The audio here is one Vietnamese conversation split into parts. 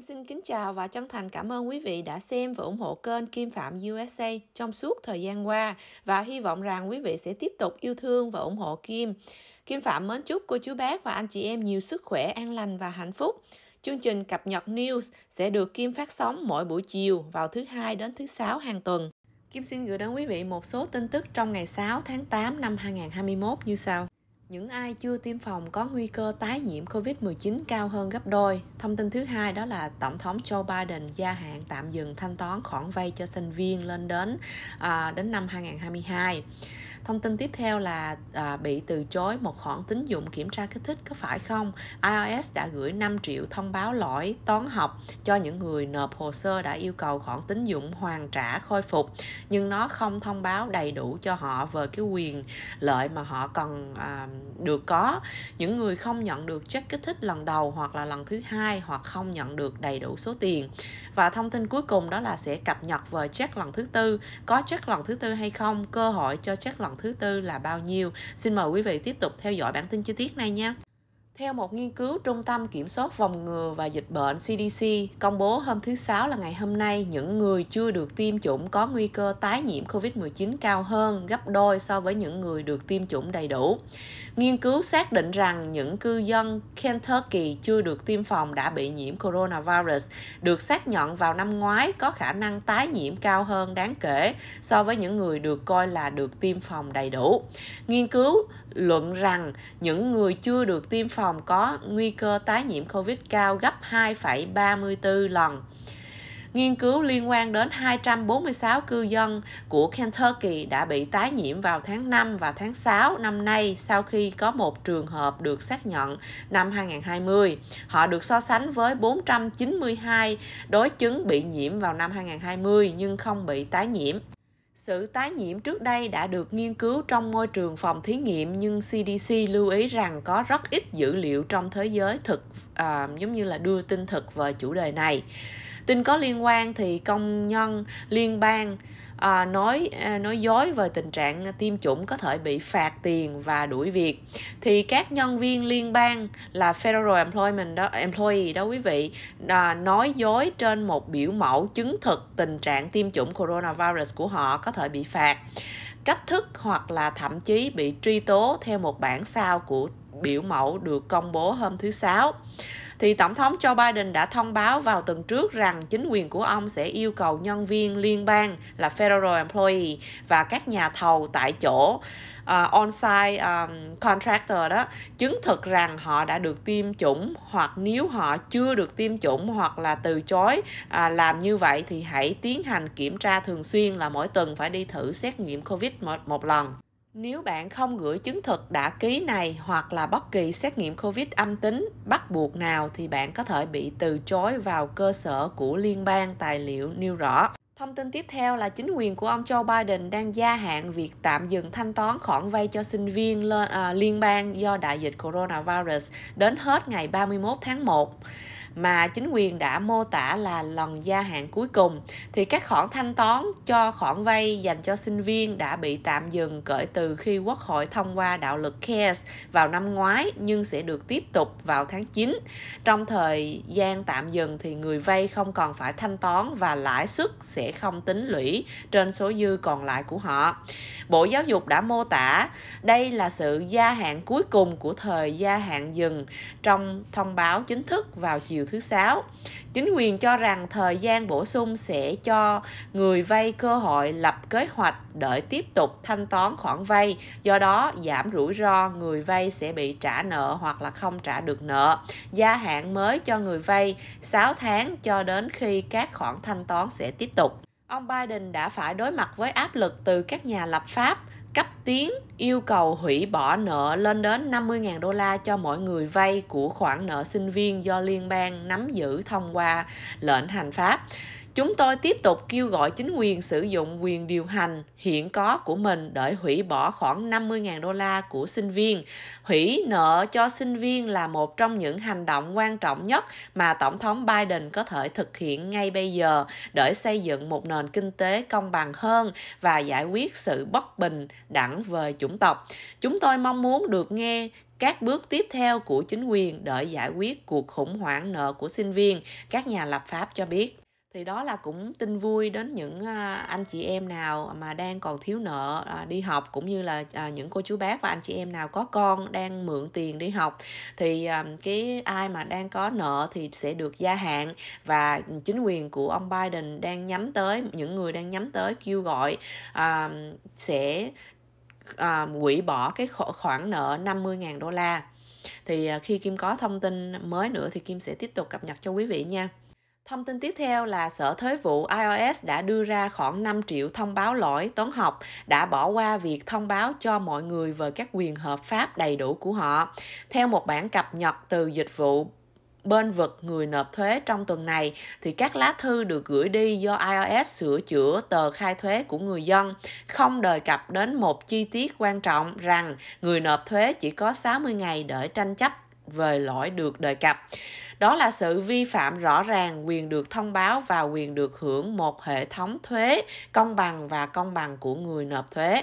Kim xin kính chào và chân thành cảm ơn quý vị đã xem và ủng hộ kênh Kim Phạm USA trong suốt thời gian qua và hy vọng rằng quý vị sẽ tiếp tục yêu thương và ủng hộ Kim. Kim Phạm mến chúc cô chú bác và anh chị em nhiều sức khỏe, an lành và hạnh phúc. Chương trình cập nhật news sẽ được Kim phát sóng mỗi buổi chiều vào thứ hai đến thứ sáu hàng tuần. Kim xin gửi đến quý vị một số tin tức trong ngày 6 tháng 8 năm 2021 như sau. Những ai chưa tiêm phòng có nguy cơ tái nhiễm COVID-19 cao hơn gấp đôi. Thông tin thứ hai đó là Tổng thống Joe Biden gia hạn tạm dừng thanh toán khoản vay cho sinh viên lên đến à, đến năm 2022 thông tin tiếp theo là à, bị từ chối một khoản tín dụng kiểm tra kích thích có phải không ios đã gửi 5 triệu thông báo lỗi toán học cho những người nộp hồ sơ đã yêu cầu khoản tín dụng hoàn trả khôi phục nhưng nó không thông báo đầy đủ cho họ về cái quyền lợi mà họ cần à, được có những người không nhận được check kích thích lần đầu hoặc là lần thứ hai hoặc không nhận được đầy đủ số tiền và thông tin cuối cùng đó là sẽ cập nhật về check lần thứ tư có check lần thứ tư hay không cơ hội cho check lần tuần thứ tư là bao nhiêu xin mời quý vị tiếp tục theo dõi bản tin chi tiết này nha theo một nghiên cứu Trung tâm Kiểm soát Phòng ngừa và Dịch bệnh CDC công bố hôm thứ Sáu là ngày hôm nay, những người chưa được tiêm chủng có nguy cơ tái nhiễm COVID-19 cao hơn gấp đôi so với những người được tiêm chủng đầy đủ. Nghiên cứu xác định rằng những cư dân Kentucky chưa được tiêm phòng đã bị nhiễm coronavirus được xác nhận vào năm ngoái có khả năng tái nhiễm cao hơn đáng kể so với những người được coi là được tiêm phòng đầy đủ. Nghiên cứu luận rằng những người chưa được tiêm phòng phòng có nguy cơ tái nhiễm COVID cao gấp 2,34 lần. Nghiên cứu liên quan đến 246 cư dân của Kentucky đã bị tái nhiễm vào tháng 5 và tháng 6 năm nay sau khi có một trường hợp được xác nhận năm 2020. Họ được so sánh với 492 đối chứng bị nhiễm vào năm 2020 nhưng không bị tái nhiễm. Sự tái nhiễm trước đây đã được nghiên cứu trong môi trường phòng thí nghiệm nhưng CDC lưu ý rằng có rất ít dữ liệu trong thế giới thực à, giống như là đưa tin thực về chủ đề này. Tin có liên quan thì công nhân liên bang à, nói à, nói dối về tình trạng tiêm chủng có thể bị phạt tiền và đuổi việc thì các nhân viên liên bang là federal employment đó employee đó quý vị à, nói dối trên một biểu mẫu chứng thực tình trạng tiêm chủng coronavirus của họ có thể bị phạt cách thức hoặc là thậm chí bị truy tố theo một bản sao của biểu mẫu được công bố hôm thứ Sáu. Thì Tổng thống Joe Biden đã thông báo vào tuần trước rằng chính quyền của ông sẽ yêu cầu nhân viên liên bang là Federal Employee và các nhà thầu tại chỗ uh, on-site um, contractor đó chứng thực rằng họ đã được tiêm chủng hoặc nếu họ chưa được tiêm chủng hoặc là từ chối à, làm như vậy thì hãy tiến hành kiểm tra thường xuyên là mỗi tuần phải đi thử xét nghiệm covid một, một lần nếu bạn không gửi chứng thực đã ký này hoặc là bất kỳ xét nghiệm COVID âm tính bắt buộc nào thì bạn có thể bị từ chối vào cơ sở của liên bang tài liệu nêu rõ. Thông tin tiếp theo là chính quyền của ông Joe Biden đang gia hạn việc tạm dừng thanh toán khoản vay cho sinh viên à, liên bang do đại dịch coronavirus đến hết ngày 31 tháng 1 mà chính quyền đã mô tả là lần gia hạn cuối cùng thì các khoản thanh toán cho khoản vay dành cho sinh viên đã bị tạm dừng kể từ khi Quốc hội thông qua đạo luật CARES vào năm ngoái nhưng sẽ được tiếp tục vào tháng 9. Trong thời gian tạm dừng thì người vay không còn phải thanh toán và lãi suất sẽ không tính lũy trên số dư còn lại của họ. Bộ Giáo dục đã mô tả đây là sự gia hạn cuối cùng của thời gia hạn dừng trong thông báo chính thức vào chiều thứ sáu. Chính quyền cho rằng thời gian bổ sung sẽ cho người vay cơ hội lập kế hoạch đợi tiếp tục thanh toán khoản vay, do đó giảm rủi ro người vay sẽ bị trả nợ hoặc là không trả được nợ. Gia hạn mới cho người vay 6 tháng cho đến khi các khoản thanh toán sẽ tiếp tục. Ông Biden đã phải đối mặt với áp lực từ các nhà lập pháp cấp tiến yêu cầu hủy bỏ nợ lên đến 50.000 đô la cho mỗi người vay của khoản nợ sinh viên do liên bang nắm giữ thông qua lệnh hành pháp. Chúng tôi tiếp tục kêu gọi chính quyền sử dụng quyền điều hành hiện có của mình để hủy bỏ khoảng 50.000 đô la của sinh viên. Hủy nợ cho sinh viên là một trong những hành động quan trọng nhất mà Tổng thống Biden có thể thực hiện ngay bây giờ để xây dựng một nền kinh tế công bằng hơn và giải quyết sự bất bình đẳng về chủng tộc. Chúng tôi mong muốn được nghe các bước tiếp theo của chính quyền để giải quyết cuộc khủng hoảng nợ của sinh viên, các nhà lập pháp cho biết thì đó là cũng tin vui đến những à, anh chị em nào mà đang còn thiếu nợ à, đi học cũng như là à, những cô chú bác và anh chị em nào có con đang mượn tiền đi học thì cái ai mà đang có nợ thì sẽ được gia hạn và chính quyền của ông Biden đang nhắm tới những người đang nhắm tới kêu gọi sẽ hủy bỏ cái khoản nợ 50.000 đô la thì khi Kim có thông tin mới nữa thì Kim sẽ tiếp tục cập nhật cho quý vị nha. Thông tin tiếp theo là Sở Thuế vụ iOS đã đưa ra khoảng 5 triệu thông báo lỗi toán học đã bỏ qua việc thông báo cho mọi người về các quyền hợp pháp đầy đủ của họ. Theo một bản cập nhật từ dịch vụ bên vực người nộp thuế trong tuần này thì các lá thư được gửi đi do IRS sửa chữa tờ khai thuế của người dân không đề cập đến một chi tiết quan trọng rằng người nộp thuế chỉ có 60 ngày để tranh chấp về lỗi được đề cập. Đó là sự vi phạm rõ ràng quyền được thông báo và quyền được hưởng một hệ thống thuế công bằng và công bằng của người nộp thuế.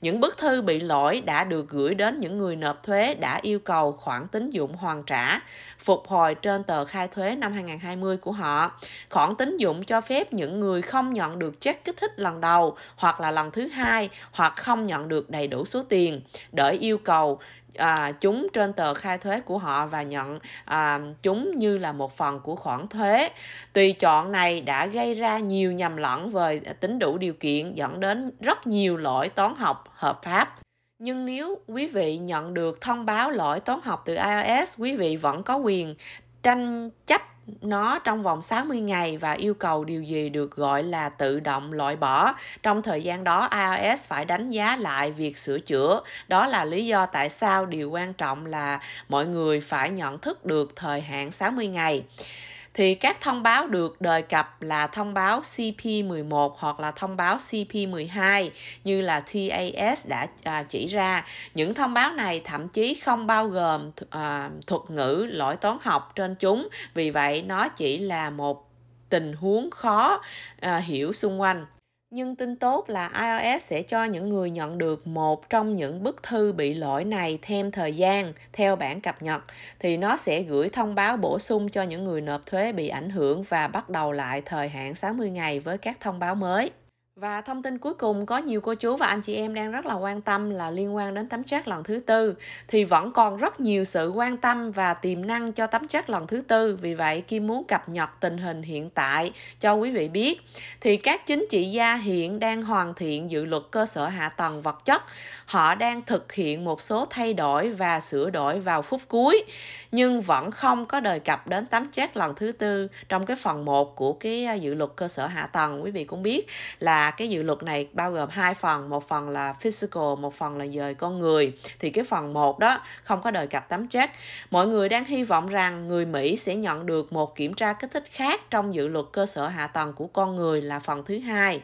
Những bức thư bị lỗi đã được gửi đến những người nộp thuế đã yêu cầu khoản tín dụng hoàn trả, phục hồi trên tờ khai thuế năm 2020 của họ. Khoản tín dụng cho phép những người không nhận được chất kích thích lần đầu hoặc là lần thứ hai hoặc không nhận được đầy đủ số tiền để yêu cầu à, chúng trên tờ khai thuế của họ và nhận à, chúng như là một phần của khoản thuế. Tùy chọn này đã gây ra nhiều nhầm lẫn về tính đủ điều kiện dẫn đến rất nhiều lỗi toán học hợp pháp. Nhưng nếu quý vị nhận được thông báo lỗi toán học từ IRS, quý vị vẫn có quyền tranh chấp nó trong vòng 60 ngày và yêu cầu điều gì được gọi là tự động loại bỏ. Trong thời gian đó, iOS phải đánh giá lại việc sửa chữa. Đó là lý do tại sao điều quan trọng là mọi người phải nhận thức được thời hạn 60 ngày thì các thông báo được đề cập là thông báo CP11 hoặc là thông báo CP12 như là TAS đã à, chỉ ra. Những thông báo này thậm chí không bao gồm à, thuật ngữ lỗi toán học trên chúng, vì vậy nó chỉ là một tình huống khó à, hiểu xung quanh nhưng tin tốt là iOS sẽ cho những người nhận được một trong những bức thư bị lỗi này thêm thời gian theo bản cập nhật thì nó sẽ gửi thông báo bổ sung cho những người nộp thuế bị ảnh hưởng và bắt đầu lại thời hạn 60 ngày với các thông báo mới. Và thông tin cuối cùng có nhiều cô chú và anh chị em đang rất là quan tâm là liên quan đến tắm chát lần thứ tư thì vẫn còn rất nhiều sự quan tâm và tiềm năng cho tắm chát lần thứ tư. Vì vậy Kim muốn cập nhật tình hình hiện tại cho quý vị biết. Thì các chính trị gia hiện đang hoàn thiện dự luật cơ sở hạ tầng vật chất. Họ đang thực hiện một số thay đổi và sửa đổi vào phút cuối nhưng vẫn không có đề cập đến tắm chát lần thứ tư trong cái phần 1 của cái à, dự luật cơ sở hạ tầng. Quý vị cũng biết là cái dự luật này bao gồm hai phần một phần là physical một phần là dời con người thì cái phần một đó không có đời cặp tấm chết mọi người đang hy vọng rằng người mỹ sẽ nhận được một kiểm tra kích thích khác trong dự luật cơ sở hạ tầng của con người là phần thứ hai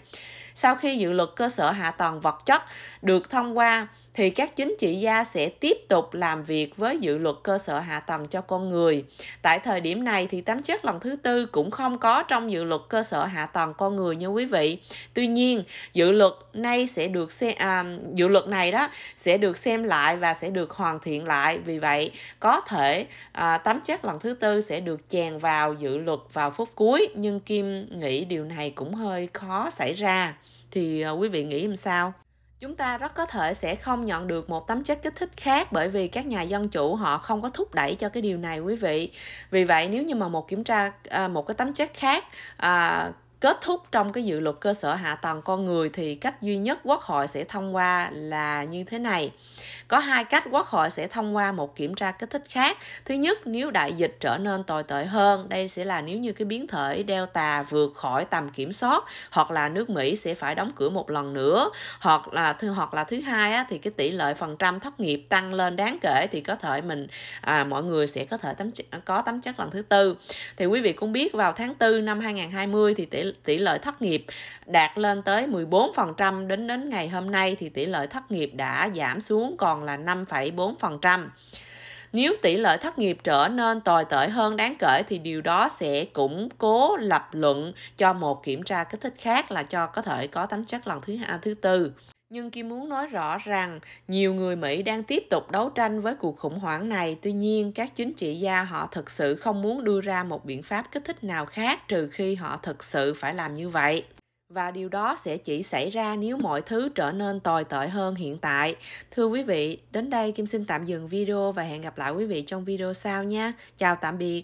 sau khi dự luật cơ sở hạ tầng vật chất được thông qua thì các chính trị gia sẽ tiếp tục làm việc với dự luật cơ sở hạ tầng cho con người. Tại thời điểm này thì tám chất lần thứ tư cũng không có trong dự luật cơ sở hạ tầng con người như quý vị. Tuy nhiên, dự luật nay sẽ được xem à, dự luật này đó sẽ được xem lại và sẽ được hoàn thiện lại. Vì vậy, có thể à, tám chất lần thứ tư sẽ được chèn vào dự luật vào phút cuối nhưng Kim nghĩ điều này cũng hơi khó xảy ra. Thì à, quý vị nghĩ làm sao? Chúng ta rất có thể sẽ không nhận được một tấm chất kích thích khác bởi vì các nhà dân chủ họ không có thúc đẩy cho cái điều này quý vị. Vì vậy nếu như mà một kiểm tra à, một cái tấm chất khác à, kết thúc trong cái dự luật cơ sở hạ tầng con người thì cách duy nhất quốc hội sẽ thông qua là như thế này có hai cách quốc hội sẽ thông qua một kiểm tra kích thích khác thứ nhất nếu đại dịch trở nên tồi tệ hơn đây sẽ là nếu như cái biến thể delta vượt khỏi tầm kiểm soát hoặc là nước mỹ sẽ phải đóng cửa một lần nữa hoặc là thứ hoặc là thứ hai á, thì cái tỷ lệ phần trăm thất nghiệp tăng lên đáng kể thì có thể mình à, mọi người sẽ có thể tấm có tấm chất lần thứ tư thì quý vị cũng biết vào tháng 4 năm 2020 thì tỷ tỷ, tỷ lợi thất nghiệp đạt lên tới 14% đến đến ngày hôm nay thì tỷ lợi thất nghiệp đã giảm xuống còn là 5,4%. Nếu tỷ lệ thất nghiệp trở nên tồi tệ hơn đáng kể thì điều đó sẽ củng cố lập luận cho một kiểm tra kích thích khác là cho có thể có tính chất lần thứ hai, thứ tư nhưng Kim muốn nói rõ rằng nhiều người Mỹ đang tiếp tục đấu tranh với cuộc khủng hoảng này, tuy nhiên các chính trị gia họ thực sự không muốn đưa ra một biện pháp kích thích nào khác trừ khi họ thực sự phải làm như vậy và điều đó sẽ chỉ xảy ra nếu mọi thứ trở nên tồi tệ hơn hiện tại. Thưa quý vị, đến đây Kim xin tạm dừng video và hẹn gặp lại quý vị trong video sau nha. Chào tạm biệt.